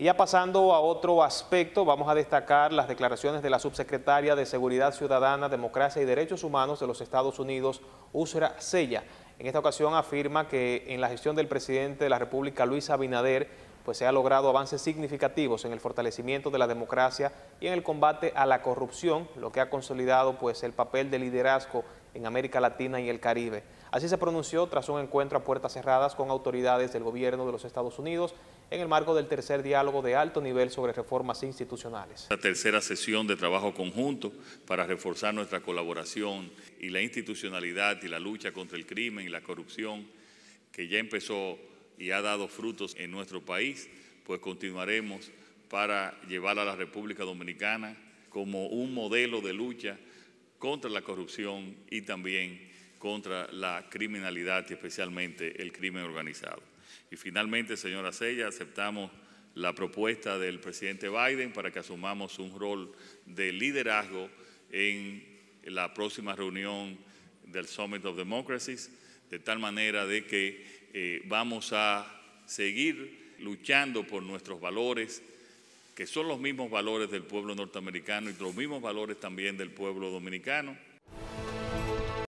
ya pasando a otro aspecto, vamos a destacar las declaraciones de la subsecretaria de Seguridad Ciudadana, Democracia y Derechos Humanos de los Estados Unidos, Usra Sella. En esta ocasión afirma que en la gestión del presidente de la República, Luis Abinader, pues se ha logrado avances significativos en el fortalecimiento de la democracia y en el combate a la corrupción, lo que ha consolidado pues el papel de liderazgo en América Latina y el Caribe. Así se pronunció tras un encuentro a puertas cerradas con autoridades del gobierno de los Estados Unidos en el marco del tercer diálogo de alto nivel sobre reformas institucionales. La tercera sesión de trabajo conjunto para reforzar nuestra colaboración y la institucionalidad y la lucha contra el crimen y la corrupción que ya empezó y ha dado frutos en nuestro país, pues continuaremos para llevar a la República Dominicana como un modelo de lucha contra la corrupción y también contra la criminalidad y especialmente el crimen organizado. Y finalmente, señora Sella, aceptamos la propuesta del presidente Biden para que asumamos un rol de liderazgo en la próxima reunión del Summit of Democracies, de tal manera de que eh, vamos a seguir luchando por nuestros valores, que son los mismos valores del pueblo norteamericano y los mismos valores también del pueblo dominicano